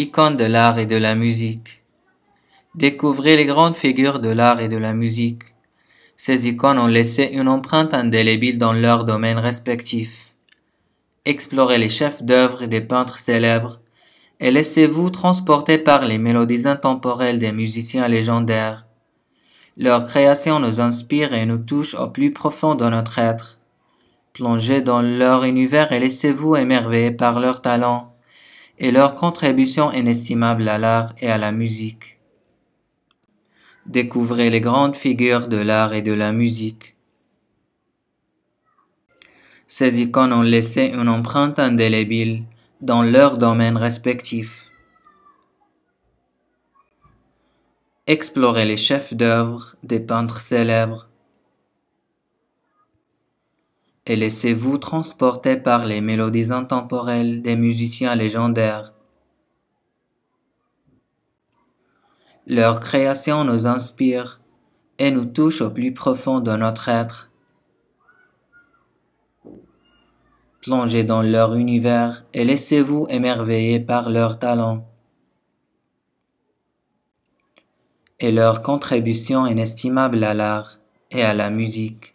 icônes de l'art et de la musique. Découvrez les grandes figures de l'art et de la musique. Ces icônes ont laissé une empreinte indélébile dans leurs domaines respectifs. Explorez les chefs d'œuvre des peintres célèbres et laissez-vous transporter par les mélodies intemporelles des musiciens légendaires. Leurs créations nous inspirent et nous touchent au plus profond de notre être. Plongez dans leur univers et laissez-vous émerveiller par leur talent et leur contribution inestimable à l'art et à la musique. Découvrez les grandes figures de l'art et de la musique. Ces icônes ont laissé une empreinte indélébile dans leurs domaines respectifs. Explorez les chefs-d'œuvre des peintres célèbres et laissez-vous transporter par les mélodies intemporelles des musiciens légendaires. Leur création nous inspire et nous touche au plus profond de notre être. Plongez dans leur univers et laissez-vous émerveiller par leur talent Et leur contribution inestimable à l'art et à la musique.